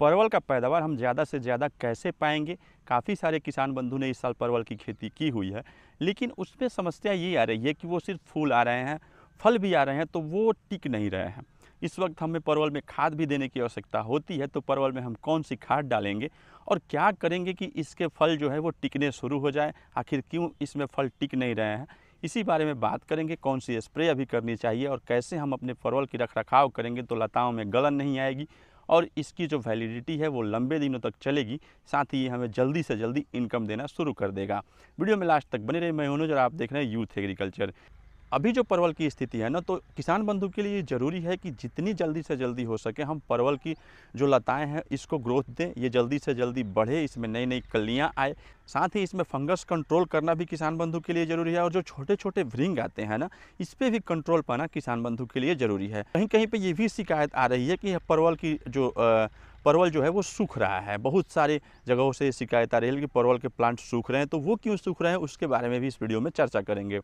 परवल का पैदावार हम ज़्यादा से ज़्यादा कैसे पाएंगे काफ़ी सारे किसान बंधु ने इस साल परवल की खेती की हुई है लेकिन उसमें समस्या ये आ रही है कि वो सिर्फ फूल आ रहे हैं फल भी आ रहे हैं तो वो टिक नहीं रहे हैं इस वक्त हमें परवल में खाद भी देने की आवश्यकता होती है तो परवल में हम कौन सी खाद डालेंगे और क्या करेंगे कि इसके फल जो है वो टिकने शुरू हो जाए आखिर क्यों इसमें फल टिक नहीं रहे हैं इसी बारे में बात करेंगे कौन सी स्प्रे अभी करनी चाहिए और कैसे हम अपने परवल की रखरखाव करेंगे तो लताओं में गलन नहीं आएगी और इसकी जो वैलिडिटी है वो लंबे दिनों तक चलेगी साथ ही ये हमें जल्दी से जल्दी इनकम देना शुरू कर देगा वीडियो में लास्ट तक बने रहे मैं मनोज और आप देख रहे हैं यूथ एग्रीकल्चर अभी जो परवल की स्थिति है ना तो किसान बंधु के लिए ज़रूरी है कि जितनी जल्दी से जल्दी हो सके हम परवल की जो लताएं हैं इसको ग्रोथ दें ये जल्दी से जल्दी बढ़े इसमें नई नई कलियां आए साथ ही इसमें फंगस कंट्रोल करना भी किसान बंधु के लिए ज़रूरी है और जो छोटे छोटे व्रिंग आते हैं ना इस पर भी कंट्रोल पाना किसान बंधु के लिए ज़रूरी है कहीं कहीं पर ये भी शिकायत आ रही है कि परवल की जो आ, परवल जो है वो सूख रहा है बहुत सारे जगहों से शिकायत आ रही है कि परवल के प्लांट सूख रहे हैं तो वो क्यों सूख रहे हैं उसके बारे में भी इस वीडियो में चर्चा करेंगे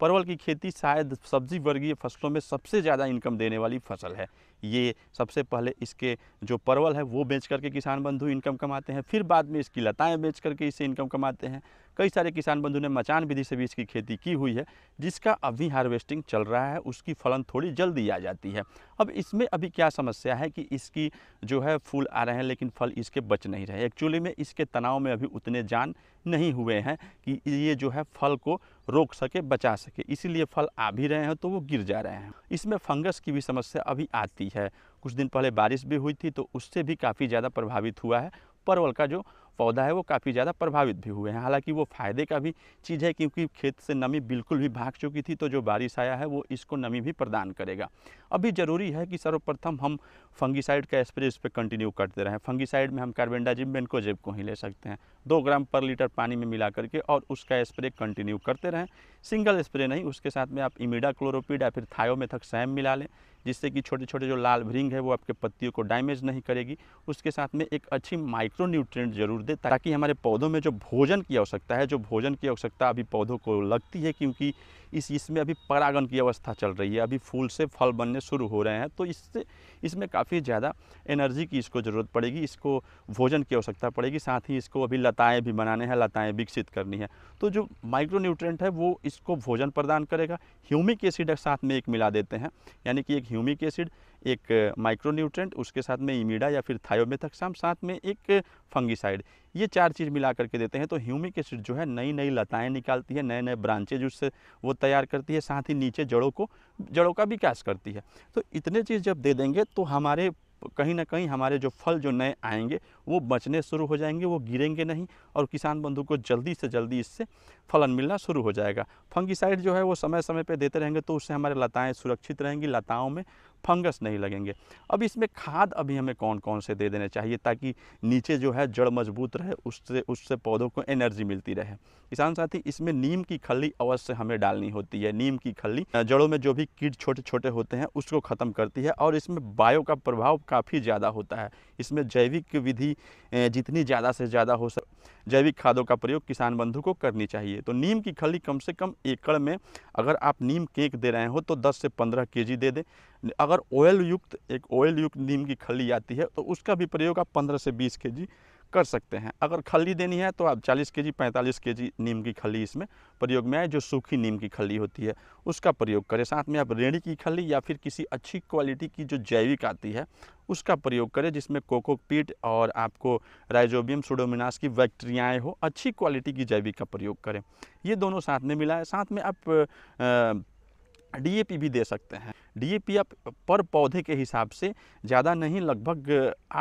परवल की खेती शायद सब्जी वर्गीय फसलों में सबसे ज़्यादा इनकम देने वाली फसल है ये सबसे पहले इसके जो परवल है वो बेच करके किसान बंधु इनकम कमाते हैं फिर बाद में इसकी लताएं बेच करके इसे इनकम कमाते हैं कई सारे किसान बंधु ने मचान विधि से भी इसकी खेती की हुई है जिसका अभी हार्वेस्टिंग चल रहा है उसकी फलन थोड़ी जल्दी आ जाती है अब इसमें अभी क्या समस्या है कि इसकी जो है फूल आ रहे हैं लेकिन फल इसके बच नहीं रहे एक्चुअली में इसके तनाव में अभी उतने जान नहीं हुए हैं कि ये जो है फल को रोक सके बचा सके इसीलिए फल आ भी रहे हैं तो वो गिर जा रहे हैं इसमें फंगस की भी समस्या अभी आती है कुछ दिन पहले बारिश भी हुई थी तो उससे भी काफ़ी ज़्यादा प्रभावित हुआ है परवल का जो पौधा है वो काफ़ी ज़्यादा प्रभावित भी हुए हैं हालांकि वो फ़ायदे का भी चीज़ है क्योंकि खेत से नमी बिल्कुल भी भाग चुकी थी तो जो बारिश आया है वो इसको नमी भी प्रदान करेगा अभी ज़रूरी है कि सर्वप्रथम हम फंगीसाइड का स्प्रे इस पर कंटिन्यू करते रहें फंगीसाइड में हम कार्बेंडाजिम बेनकोजेब को ही ले सकते हैं दो ग्राम पर लीटर पानी में मिला करके और उसका स्प्रे कंटिन्यू करते रहें सिंगल स्प्रे नहीं उसके साथ में आप इमिडा क्लोरोपीड या फिर थायोमेथक सैम मिला लें जिससे कि छोटे छोटे जो लाल भृंग है वो आपके पत्तियों को डैमेज नहीं करेगी उसके साथ में एक अच्छी माइक्रो न्यूट्रिएंट जरूर दे ताकि हमारे पौधों में जो भोजन की आवश्यकता है जो भोजन की आवश्यकता अभी पौधों को लगती है क्योंकि इस इसमें अभी परागण की अवस्था चल रही है अभी फूल से फल बनने शुरू हो रहे हैं तो इससे इसमें काफ़ी ज़्यादा एनर्जी की इसको ज़रूरत पड़ेगी इसको भोजन की आवश्यकता पड़ेगी साथ ही इसको अभी लताएँ भी बनाने हैं लताएँ विकसित करनी है तो जो माइक्रो न्यूट्रेंट है वो इसको भोजन प्रदान करेगा ह्यूमिक एसिड साथ में एक मिला देते हैं यानी कि एक ह्यूमिक एसिड एक माइक्रोन्यूट्रेंट उसके साथ में इमीडा या फिर थायोमेथक्साम साथ में एक फंगिसाइड ये चार चीज़ मिला करके देते हैं तो ह्यूमिक एसिड जो है नई नई लताएं निकालती है नए नए ब्रांचेज उससे वो तैयार करती है साथ ही नीचे जड़ों को जड़ों का विकास करती है तो इतने चीज़ जब दे देंगे तो हमारे कहीं ना कहीं हमारे जो फल जो नए आएंगे वो बचने शुरू हो जाएंगे वो गिरेंगे नहीं और किसान बंधु को जल्दी से जल्दी इससे फलन मिलना शुरू हो जाएगा फंगिसाइड जो है वो समय समय पे देते रहेंगे तो उससे हमारे लताएं सुरक्षित रहेंगी लताओं में फंगस नहीं लगेंगे अब इसमें खाद अभी हमें कौन कौन से दे देने चाहिए ताकि नीचे जो है जड़ मजबूत रहे उससे उससे पौधों को एनर्जी मिलती रहे किसान साथी इसमें नीम की खली अवश्य हमें डालनी होती है नीम की खली जड़ों में जो भी कीट छोटे छोटे होते हैं उसको ख़त्म करती है और इसमें बायो का प्रभाव काफ़ी ज़्यादा होता है इसमें जैविक विधि जितनी ज़्यादा से ज़्यादा हो सक जैविक खादों का प्रयोग किसान बंधु को करनी चाहिए तो नीम की खली कम से कम एकड़ में अगर आप नीम केक दे रहे हो तो 10 से 15 केजी दे दें अगर ऑयल युक्त एक ऑयल युक्त नीम की खली आती है तो उसका भी प्रयोग आप पंद्रह से बीस के जी कर सकते हैं अगर खली देनी है तो आप 40 के जी पैंतालीस के जी नीम की खली इसमें प्रयोग में आए जो सूखी नीम की खली होती है उसका प्रयोग करें साथ में आप रेड़ी की खली या फिर किसी अच्छी क्वालिटी की जो जैविक आती है उसका प्रयोग करें जिसमें कोकोपीट और आपको राइजोबियम सुडोमिनास की बैक्टीरियाएँ हो अच्छी क्वालिटी की जैविक का प्रयोग करें ये दोनों साथ में मिलाए साथ में आप आ, डीएपी भी दे सकते हैं डीएपी आप पर पौधे के हिसाब से ज़्यादा नहीं लगभग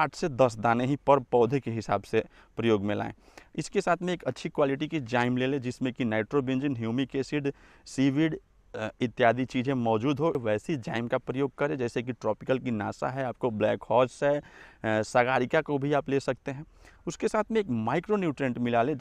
आठ से दस दाने ही पर पौधे के हिसाब से प्रयोग में लाएं इसके साथ में एक अच्छी क्वालिटी की जाइम ले लें जिसमें कि नाइट्रोबेंजिन ह्यूमिक एसिड सीविड इत्यादि चीज़ें मौजूद हो वैसी जाइम का प्रयोग करें जैसे कि ट्रॉपिकल की नासा है आपको ब्लैक हॉर्स है सगारिका को भी आप ले सकते हैं उसके साथ में एक माइक्रो न्यूट्रेंट मिला लें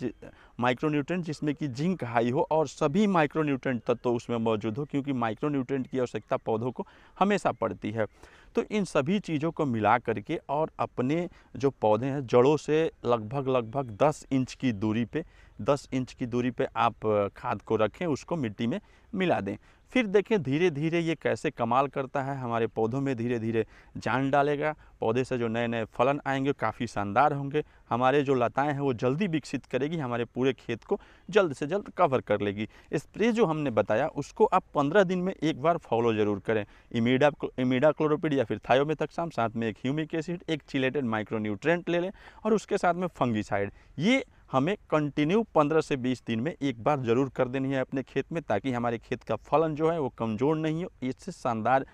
माइक्रोन्यूट्रेंट जिसमें कि जिंक हाई हो और सभी माइक्रोन्यूट्रेंट तत्व तो उसमें मौजूद हो क्योंकि माइक्रोन्यूट्रेंट की आवश्यकता पौधों को हमेशा पड़ती है तो इन सभी चीज़ों को मिला करके और अपने जो पौधे हैं जड़ों से लगभग लगभग 10 इंच की दूरी पे 10 इंच की दूरी पे आप खाद को रखें उसको मिट्टी में मिला दें फिर देखें धीरे धीरे ये कैसे कमाल करता है हमारे पौधों में धीरे धीरे जान डालेगा पौधे से जो नए नए फलन आएंगे काफ़ी शानदार होंगे हमारे जो लताएं हैं वो जल्दी विकसित करेगी हमारे पूरे खेत को जल्द से जल्द कवर कर लेगी स्प्रे जो हमने बताया उसको आप 15 दिन में एक बार फॉलो जरूर करें इमीडा इमीडा क्लोरोपिड या फिर थायोमेथक्साम साथ में एक ह्यूमिक एसिड एक चिलेटेड माइक्रोन्यूट्रेंट ले लें और उसके साथ में फंगिसाइड ये हमें कंटिन्यू 15 से 20 दिन में एक बार ज़रूर कर देनी है अपने खेत में ताकि हमारे खेत का फलन जो है वो कमज़ोर नहीं हो इससे शानदार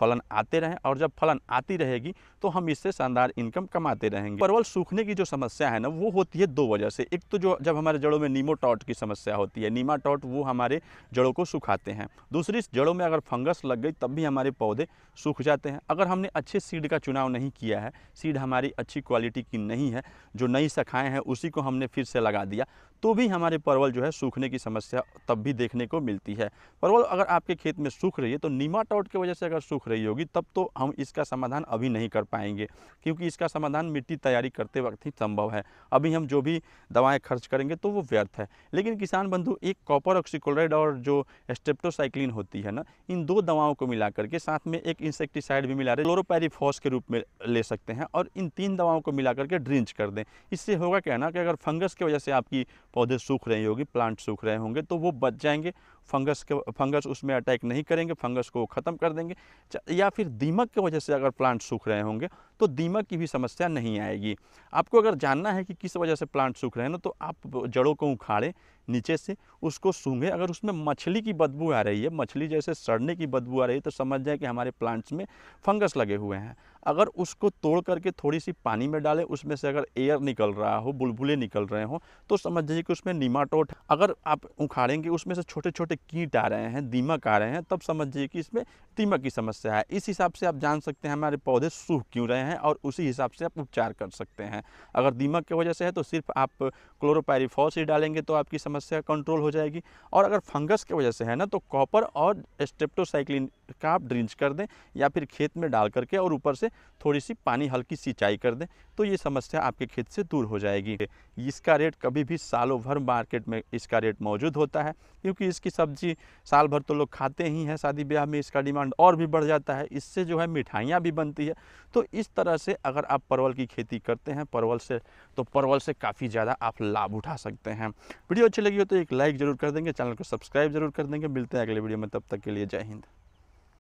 फलन आते रहें और जब फलन आती रहेगी तो हम इससे शानदार इनकम कमाते रहेंगे परवल सूखने की जो समस्या है ना वो होती है दो वजह से एक तो जो जब हमारे जड़ों में नीमोटॉट की समस्या होती है नीमाटॉट वो हमारे जड़ों को सुखाते हैं दूसरी जड़ों में अगर फंगस लग गई तब भी हमारे पौधे सूख जाते हैं अगर हमने अच्छे सीड का चुनाव नहीं किया है सीड हमारी अच्छी क्वालिटी की नहीं है जो नई शाखाएँ हैं उसी को हमने फिर से लगा दिया तो भी हमारे परवल जो है सूखने की समस्या तब भी देखने को मिलती है परवल अगर आपके खेत में सूख रही है तो नीमाटॉट की वजह से अगर सूख रही होगी तब तो हम इसका समाधान अभी नहीं कर पाएंगे क्योंकि इसका समाधान मिट्टी तैयारी करते वक्त ही संभव है अभी हम जो भी दवाएँ खर्च करेंगे तो वो व्यर्थ है लेकिन किसान बंधु एक कॉपर ऑक्सीक्लोराइड और जो स्टेप्टोसाइक्लिन होती है ना इन दो दवाओं को मिला करके साथ में एक इंसेक्टिसाइड भी मिला रहे क्लोरोपेरीफॉस के रूप में ले सकते हैं और इन तीन दवाओं को मिला करके ड्रिंच कर दें इससे होगा क्या ना कि अगर फंगस की वजह से आपकी पौधे सूख रही होगी प्लांट सूख रहे होंगे तो वो बच जाएंगे फंगस के फंगस उसमें अटैक नहीं करेंगे फंगस को ख़त्म कर देंगे या फिर दीमक की वजह से अगर प्लांट सूख रहे होंगे तो दीमक की भी समस्या नहीं आएगी आपको अगर जानना है कि किस वजह से प्लांट सूख रहे हैं ना तो आप जड़ों को उखाड़ें नीचे से उसको सूंघे अगर उसमें मछली की बदबू आ रही है मछली जैसे सड़ने की बदबू आ रही है तो समझ जाए कि हमारे प्लांट्स में फंगस लगे हुए हैं अगर उसको तोड़ करके थोड़ी सी पानी में डालें उसमें से अगर एयर निकल रहा हो बुलबुले निकल रहे हों तो समझ जाइए कि उसमें निमाटोट अगर आप उखाड़ेंगे उसमें से छोटे छोटे कीट आ रहे हैं दीमक आ रहे हैं तब समझ जाइए कि इसमें दीमक की समस्या है इस हिसाब से आप जान सकते हैं हमारे पौधे सूख क्यों रहे हैं और उसी हिसाब से आप उपचार कर सकते हैं अगर दीमक की वजह से है तो सिर्फ आप क्लोरोपायरीफॉस ही डालेंगे तो आपकी समस्या समस्या कंट्रोल हो जाएगी और अगर फंगस की वजह से है ना तो कॉपर और स्टेप्टोसाइक्लिन का आप ड्रिंच कर दें या फिर खेत में डाल करके और ऊपर से थोड़ी सी पानी हल्की सिंचाई कर दें तो ये समस्या आपके खेत से दूर हो जाएगी इसका रेट कभी भी सालों भर मार्केट में इसका रेट मौजूद होता है क्योंकि इसकी सब्ज़ी साल भर तो लोग खाते ही हैं शादी ब्याह में इसका डिमांड और भी बढ़ जाता है इससे जो है मिठाइयाँ भी बनती है तो इस तरह से अगर आप परवल की खेती करते हैं परवल से तो परवल से काफ़ी ज़्यादा आप लाभ उठा सकते हैं वीडियो अच्छी लगी हो तो एक लाइक ज़रूर कर देंगे चैनल को सब्सक्राइब जरूर कर देंगे मिलते हैं अगले वीडियो में तब तक के लिए जय हिंद